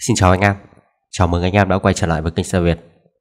Xin chào anh em, chào mừng anh em đã quay trở lại với kênh xe Việt.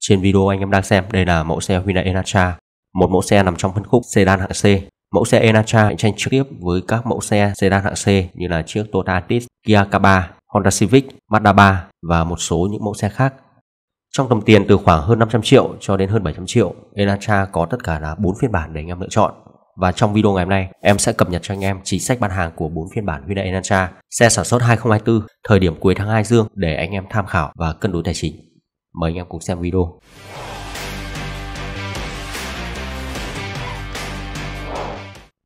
Trên video anh em đang xem, đây là mẫu xe Hyundai Elantra, một mẫu xe nằm trong phân khúc sedan hạng C. Mẫu xe Elantra cạnh tranh trực tiếp với các mẫu xe sedan hạng C như là chiếc Toyota Tis Kia K3, Honda Civic, Mazda 3 và một số những mẫu xe khác. Trong tầm tiền từ khoảng hơn 500 triệu cho đến hơn 700 triệu, Elantra có tất cả là 4 phiên bản để anh em lựa chọn và trong video ngày hôm nay em sẽ cập nhật cho anh em chính sách bán hàng của bốn phiên bản Hyundai Elantra xe sản xuất 2024 thời điểm cuối tháng 2 dương để anh em tham khảo và cân đối tài chính. Mời anh em cùng xem video.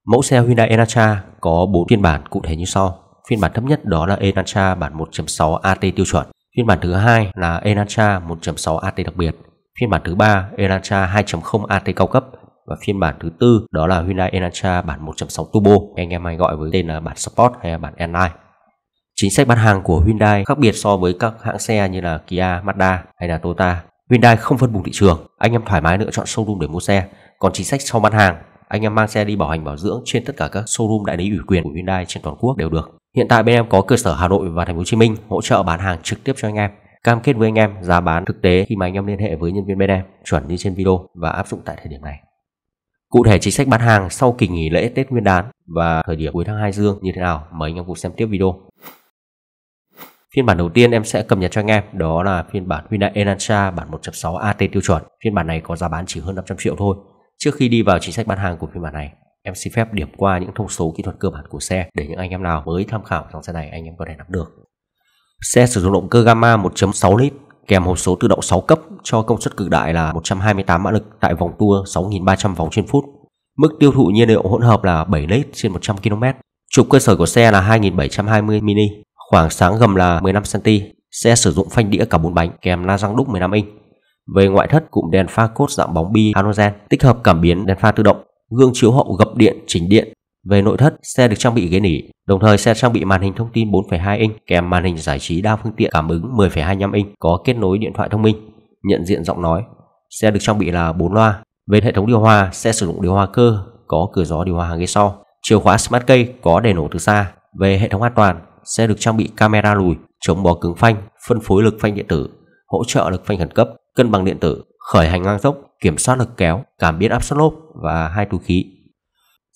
Mẫu xe Hyundai Elantra có 4 phiên bản cụ thể như sau. Phiên bản thấp nhất đó là Elantra bản 1.6 AT tiêu chuẩn. Phiên bản thứ hai là Elantra 1.6 AT đặc biệt. Phiên bản thứ ba Elantra 2.0 AT cao cấp và phiên bản thứ tư đó là Hyundai Elantra bản 1.6 Turbo anh em hay gọi với tên là bản Sport hay là bản N9 Chính sách bán hàng của Hyundai khác biệt so với các hãng xe như là Kia, Mazda hay là Toyota. Hyundai không phân vùng thị trường, anh em thoải mái lựa chọn showroom để mua xe. Còn chính sách sau bán hàng, anh em mang xe đi bảo hành bảo dưỡng trên tất cả các showroom đại lý ủy quyền của Hyundai trên toàn quốc đều được. Hiện tại bên em có cơ sở Hà Nội và Thành phố Hồ Chí Minh hỗ trợ bán hàng trực tiếp cho anh em. Cam kết với anh em giá bán thực tế khi mà anh em liên hệ với nhân viên bên em chuẩn như trên video và áp dụng tại thời điểm này. Cụ thể chính sách bán hàng sau kỳ nghỉ lễ Tết Nguyên đán và thời điểm cuối tháng 2 dương như thế nào mời anh em cùng xem tiếp video. Phiên bản đầu tiên em sẽ cập nhật cho anh em đó là phiên bản Hyundai Elantra bản 1.6 AT tiêu chuẩn. Phiên bản này có giá bán chỉ hơn 500 triệu thôi. Trước khi đi vào chính sách bán hàng của phiên bản này, em xin phép điểm qua những thông số kỹ thuật cơ bản của xe để những anh em nào mới tham khảo dòng xe này anh em có thể nắm được. Xe sử dụng động cơ Gamma 1.6 lít kèm hộp số tự động 6 cấp cho công suất cực đại là 128 mã lực tại vòng tua 6.300 vòng trên phút. Mức tiêu thụ nhiên liệu hỗn hợp là 7 lít trên 100 km. Trục cơ sở của xe là 2720 mini, khoảng sáng gầm là 15 cm. Xe sử dụng phanh đĩa cả 4 bánh kèm la răng đúc 15 inch. Về ngoại thất, cụm đèn pha cốt dạng bóng bi halogen tích hợp cảm biến đèn pha tự động, gương chiếu hậu gập điện chỉnh điện về nội thất, xe được trang bị ghế nỉ, đồng thời xe trang bị màn hình thông tin 4,2 inch kèm màn hình giải trí đa phương tiện cảm ứng 10,25 inch có kết nối điện thoại thông minh, nhận diện giọng nói. Xe được trang bị là 4 loa. Về hệ thống điều hòa, xe sử dụng điều hòa cơ, có cửa gió điều hòa hàng ghế sau. Chìa khóa smart key có để nổ từ xa. Về hệ thống an toàn, xe được trang bị camera lùi, chống bó cứng phanh, phân phối lực phanh điện tử, hỗ trợ lực phanh khẩn cấp, cân bằng điện tử, khởi hành ngang dốc, kiểm soát lực kéo, cảm biến áp suất lốp và hai túi khí.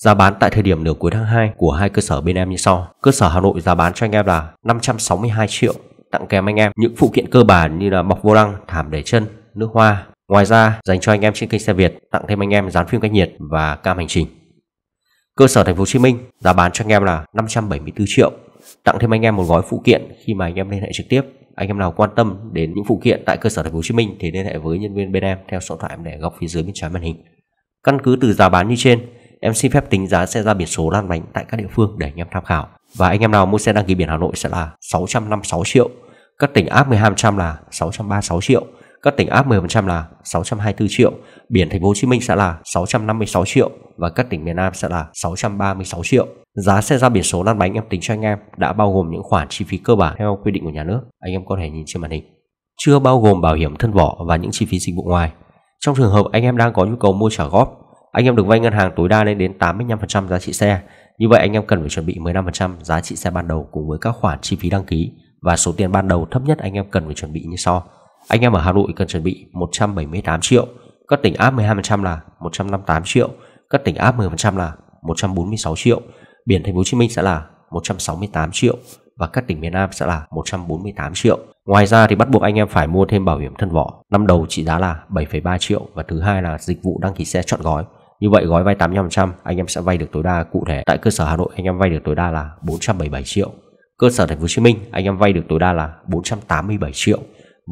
Giá bán tại thời điểm nửa cuối tháng 2 của hai cơ sở bên em như sau. Cơ sở Hà Nội giá bán cho anh em là 562 triệu, tặng kèm anh em những phụ kiện cơ bản như là bọc vô lăng, thảm để chân, nước hoa. Ngoài ra, dành cho anh em trên kênh xe Việt tặng thêm anh em dán phim cách nhiệt và cam hành trình. Cơ sở Thành phố Hồ Chí Minh giá bán cho anh em là 574 triệu, tặng thêm anh em một gói phụ kiện khi mà anh em liên hệ trực tiếp. Anh em nào quan tâm đến những phụ kiện tại cơ sở Thành phố Hồ Chí Minh thì liên hệ với nhân viên bên em theo số điện thoại em để góc phía dưới bên trái màn hình. Căn cứ từ giá bán như trên, em xin phép tính giá xe ra biển số lan bánh tại các địa phương để anh em tham khảo. Và anh em nào mua xe đăng ký biển Hà Nội sẽ là 656 triệu, các tỉnh áp 12% là 636 triệu, các tỉnh áp 10% là 624 triệu, biển thành phố Hồ Chí Minh sẽ là 656 triệu và các tỉnh miền Nam sẽ là 636 triệu. Giá xe ra biển số lăn bánh em tính cho anh em đã bao gồm những khoản chi phí cơ bản theo quy định của nhà nước. Anh em có thể nhìn trên màn hình. Chưa bao gồm bảo hiểm thân vỏ và những chi phí dịch vụ ngoài. Trong trường hợp anh em đang có nhu cầu mua trả góp anh em được vay ngân hàng tối đa lên đến 85% giá trị xe. Như vậy anh em cần phải chuẩn bị 15% giá trị xe ban đầu cùng với các khoản chi phí đăng ký và số tiền ban đầu thấp nhất anh em cần phải chuẩn bị như sau. Anh em ở Hà Nội cần chuẩn bị 178 triệu, các tỉnh áp 12% là 158 triệu, các tỉnh áp 10% là 146 triệu, biển thành phố Hồ Chí Minh sẽ là 168 triệu và các tỉnh miền Nam sẽ là 148 triệu. Ngoài ra thì bắt buộc anh em phải mua thêm bảo hiểm thân vỏ, năm đầu trị giá là 7,3 triệu và thứ hai là dịch vụ đăng ký xe trọn gói như vậy gói vay 85% anh em sẽ vay được tối đa cụ thể tại cơ sở Hà Nội anh em vay được tối đa là 477 triệu. Cơ sở Thành phố Hồ Chí Minh anh em vay được tối đa là 487 triệu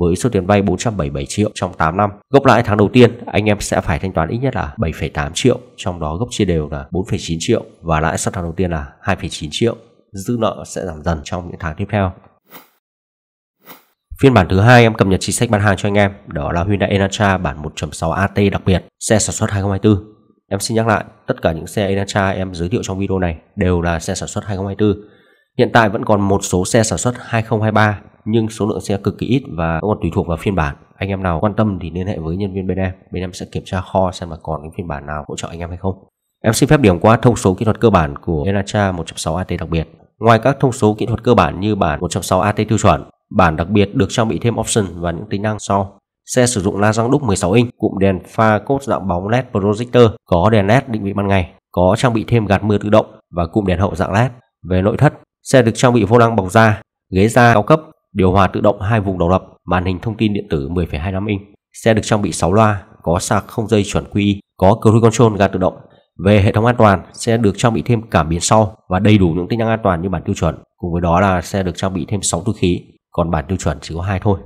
với số tiền vay 477 triệu trong 8 năm. Gốc lãi tháng đầu tiên, anh em sẽ phải thanh toán ít nhất là 7,8 triệu, trong đó gốc chia đều là 4,9 triệu và lãi suất tháng đầu tiên là 2,9 triệu. Dư nợ sẽ giảm dần trong những tháng tiếp theo. Phiên bản thứ hai em cập nhật chính sách bán hàng cho anh em, đó là Hyundai Elantra bản 1.6 AT đặc biệt, xe sản xuất 2024. Em xin nhắc lại, tất cả những xe Elantra em giới thiệu trong video này đều là xe sản xuất 2024. Hiện tại vẫn còn một số xe sản xuất 2023 nhưng số lượng xe cực kỳ ít và còn tùy thuộc vào phiên bản. Anh em nào quan tâm thì liên hệ với nhân viên bên em, bên em sẽ kiểm tra kho xem là còn những phiên bản nào hỗ trợ anh em hay không. Em xin phép điểm qua thông số kỹ thuật cơ bản của Elantra 1.6 AT đặc biệt. Ngoài các thông số kỹ thuật cơ bản như bản 1.6 AT tiêu chuẩn, bản đặc biệt được trang bị thêm option và những tính năng sau Xe sử dụng la răng đúc 16 inch, cụm đèn pha cốt dạng bóng LED projector, có đèn LED định vị ban ngày, có trang bị thêm gạt mưa tự động và cụm đèn hậu dạng LED. Về nội thất, xe được trang bị vô lăng bọc da, ghế da cao cấp, điều hòa tự động hai vùng độc lập, màn hình thông tin điện tử 10,25 inch. Xe được trang bị 6 loa, có sạc không dây chuẩn quy, có cruise control gạt tự động. Về hệ thống an toàn, xe được trang bị thêm cảm biến sau và đầy đủ những tính năng an toàn như bản tiêu chuẩn. Cùng với đó là xe được trang bị thêm 6 túi khí, còn bản tiêu chuẩn chỉ có hai thôi.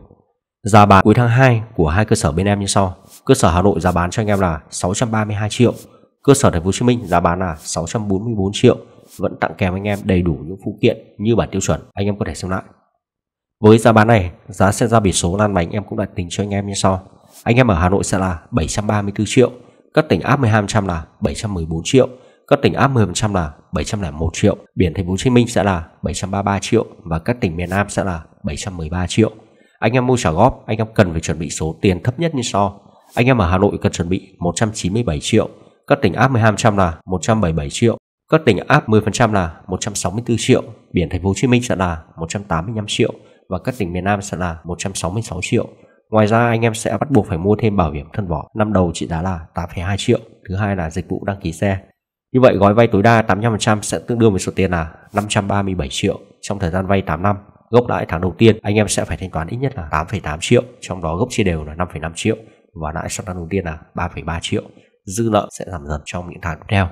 Giá bán cuối tháng 2 của hai cơ sở bên em như sau. Cơ sở Hà Nội giá bán cho anh em là 632 triệu. Cơ sở Thành phố Hồ Chí Minh giá bán là 644 triệu, vẫn tặng kèm anh em đầy đủ những phụ kiện như bản tiêu chuẩn. Anh em có thể xem lại. Với giá bán này, giá sẽ ra biển số lăn bánh em cũng đặt tính cho anh em như sau. Anh em ở Hà Nội sẽ là 734 triệu, các tỉnh áp 12% là 714 triệu, các tỉnh áp 10% là 701 triệu, biển Thành phố Hồ Chí Minh sẽ là 733 triệu và các tỉnh miền Nam sẽ là 713 triệu. Anh em mua trả góp, anh em cần phải chuẩn bị số tiền thấp nhất như sau. Anh em ở Hà Nội cần chuẩn bị 197 triệu, các tỉnh áp 12% là 177 triệu, các tỉnh áp 10% là 164 triệu, biển thành phố Hồ Chí Minh sẽ là 185 triệu và các tỉnh miền Nam sẽ là 166 triệu. Ngoài ra anh em sẽ bắt buộc phải mua thêm bảo hiểm thân vỏ năm đầu trị giá là 8,2 triệu, thứ hai là dịch vụ đăng ký xe. Như vậy gói vay tối đa 85% sẽ tương đương với số tiền là 537 triệu trong thời gian vay 8 năm gốc lãi tháng đầu tiên anh em sẽ phải thanh toán ít nhất là 8,8 triệu trong đó gốc chia đều là 5,5 triệu và lãi sau tháng đầu tiên là 3,3 triệu dư nợ sẽ giảm dần trong những tháng tiếp theo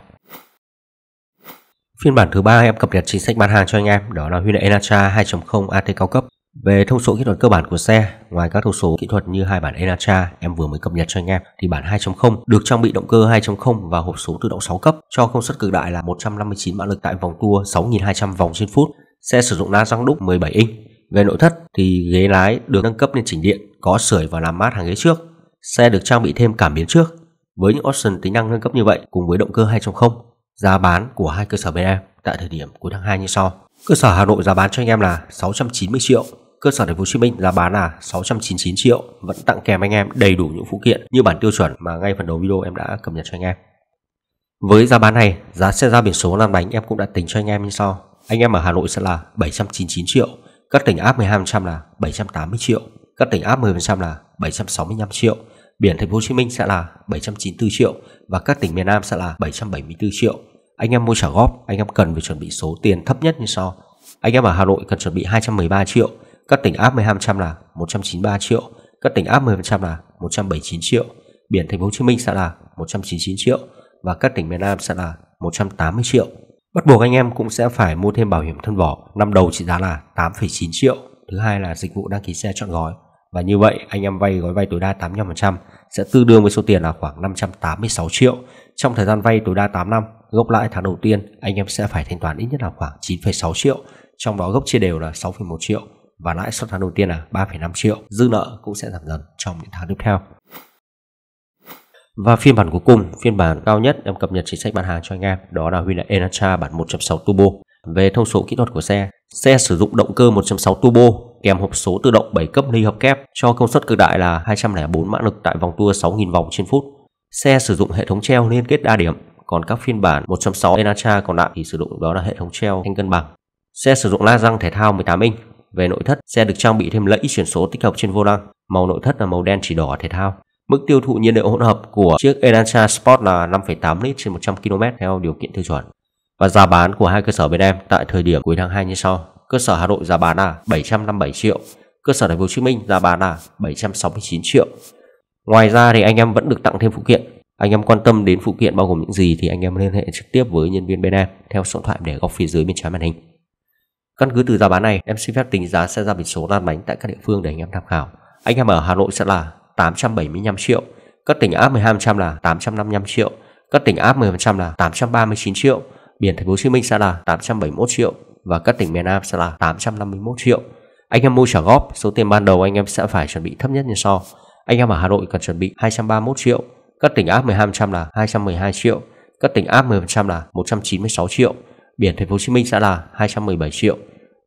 Phiên bản thứ ba em cập nhật chính sách bán hàng cho anh em đó là Hyundai Elantra 2.0 AT cao cấp. Về thông số kỹ thuật cơ bản của xe, ngoài các thông số kỹ thuật như hai bản Elantra em vừa mới cập nhật cho anh em thì bản 2.0 được trang bị động cơ 2.0 và hộp số tự động 6 cấp cho công suất cực đại là 159 mã lực tại vòng tua 6200 vòng trên phút Xe sử dụng la răng đúc 17 inch. Về nội thất thì ghế lái được nâng cấp lên chỉnh điện, có sưởi và làm mát hàng ghế trước. Xe được trang bị thêm cảm biến trước. Với những option tính năng nâng cấp như vậy cùng với động cơ 2.0, giá bán của hai cơ sở bên em tại thời điểm cuối tháng 2 như sau. Cơ sở Hà Nội giá bán cho anh em là 690 triệu, cơ sở thành phố Hồ Chí Minh giá bán là 699 triệu, vẫn tặng kèm anh em đầy đủ những phụ kiện như bản tiêu chuẩn mà ngay phần đầu video em đã cập nhật cho anh em. Với giá bán này, giá xe ra biển số lăn bánh em cũng đã tính cho anh em như sau. Anh em ở Hà Nội sẽ là 799 triệu, các tỉnh áp 12% là 780 triệu, các tỉnh áp 10% là 765 triệu, biển thành phố Hồ Chí Minh sẽ là 794 triệu và các tỉnh miền Nam sẽ là 774 triệu. Anh em mua trả góp, anh em cần phải chuẩn bị số tiền thấp nhất như sau. Anh em ở Hà Nội cần chuẩn bị 213 triệu, các tỉnh áp 12% là 193 triệu, các tỉnh áp 10% là 179 triệu, biển thành phố Hồ Chí Minh sẽ là 199 triệu và các tỉnh miền Nam sẽ là 180 triệu. Bắt buộc anh em cũng sẽ phải mua thêm bảo hiểm thân vỏ Năm đầu trị giá là 8,9 triệu Thứ hai là dịch vụ đăng ký xe chọn gói Và như vậy anh em vay gói vay tối đa 85% Sẽ tương đương với số tiền là khoảng 586 triệu Trong thời gian vay tối đa 8 năm Gốc lãi tháng đầu tiên anh em sẽ phải thanh toán ít nhất là khoảng 9,6 triệu Trong đó gốc chia đều là 6,1 triệu Và lãi suất tháng đầu tiên là 3,5 triệu Dư nợ cũng sẽ giảm dần trong những tháng tiếp theo và phiên bản cuối cùng, phiên bản cao nhất em cập nhật chính sách bán hàng cho anh em Đó là Hyundai Elantra bản 1.6 Turbo Về thông số kỹ thuật của xe Xe sử dụng động cơ 1.6 Turbo kèm hộp số tự động 7 cấp ly hợp kép cho công suất cực đại là 204 mã lực tại vòng tua 6.000 vòng trên phút. Xe sử dụng hệ thống treo liên kết đa điểm, còn các phiên bản 1.6 Elantra còn lại thì sử dụng đó là hệ thống treo thanh cân bằng. Xe sử dụng la răng thể thao 18 inch. Về nội thất, xe được trang bị thêm lẫy chuyển số tích hợp trên vô lăng. Màu nội thất là màu đen chỉ đỏ thể thao. Mức tiêu thụ nhiên liệu hỗn hợp của chiếc Elantra Sport là 5,8 lít trên 100 km theo điều kiện tiêu chuẩn. Và giá bán của hai cơ sở bên em tại thời điểm cuối tháng 2 như sau. Cơ sở Hà Nội giá bán là 757 triệu, cơ sở Thành phố Hồ Chí Minh giá bán là 769 triệu. Ngoài ra thì anh em vẫn được tặng thêm phụ kiện. Anh em quan tâm đến phụ kiện bao gồm những gì thì anh em liên hệ trực tiếp với nhân viên bên em theo số điện thoại để góc phía dưới bên trái màn hình. Căn cứ từ giá bán này, em xin phép tính giá xe ra biển số lan bánh tại các địa phương để anh em tham khảo. Anh em ở Hà Nội sẽ là 875 triệu, các tỉnh áp 12% là 855 triệu, các tỉnh áp 10% là 839 triệu, biển thành phố Hồ Chí Minh sẽ là 871 triệu và các tỉnh miền Nam sẽ là 851 triệu. Anh em mua trả góp, số tiền ban đầu anh em sẽ phải chuẩn bị thấp nhất như sau. Anh em ở Hà Nội cần chuẩn bị 231 triệu, các tỉnh áp 12% là 212 triệu, các tỉnh áp 10% là 196 triệu, biển thành phố Hồ Chí Minh sẽ là 217 triệu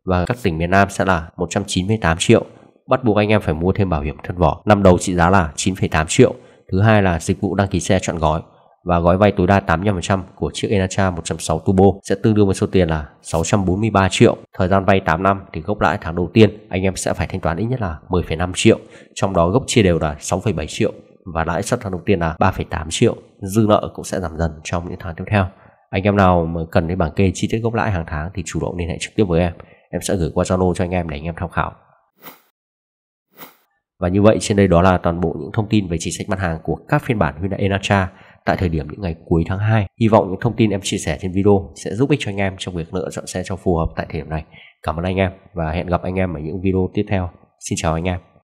và các tỉnh miền Nam sẽ là 198 triệu bắt buộc anh em phải mua thêm bảo hiểm thân vỏ. Năm đầu trị giá là 9,8 triệu. Thứ hai là dịch vụ đăng ký xe chọn gói và gói vay tối đa 85% của chiếc Enacha 106 Turbo sẽ tương đương với số tiền là 643 triệu. Thời gian vay 8 năm thì gốc lãi tháng đầu tiên anh em sẽ phải thanh toán ít nhất là 10,5 triệu, trong đó gốc chia đều là 6,7 triệu và lãi suất tháng đầu tiên là 3,8 triệu. Dư nợ cũng sẽ giảm dần trong những tháng tiếp theo. Anh em nào mà cần đến bảng kê chi tiết gốc lãi hàng tháng thì chủ động liên hệ trực tiếp với em. Em sẽ gửi qua Zalo cho anh em để anh em tham khảo. Và như vậy trên đây đó là toàn bộ những thông tin về chính sách mặt hàng của các phiên bản Hyundai Elantra tại thời điểm những ngày cuối tháng 2. Hy vọng những thông tin em chia sẻ trên video sẽ giúp ích cho anh em trong việc lựa chọn xe cho phù hợp tại thời điểm này. Cảm ơn anh em và hẹn gặp anh em ở những video tiếp theo. Xin chào anh em.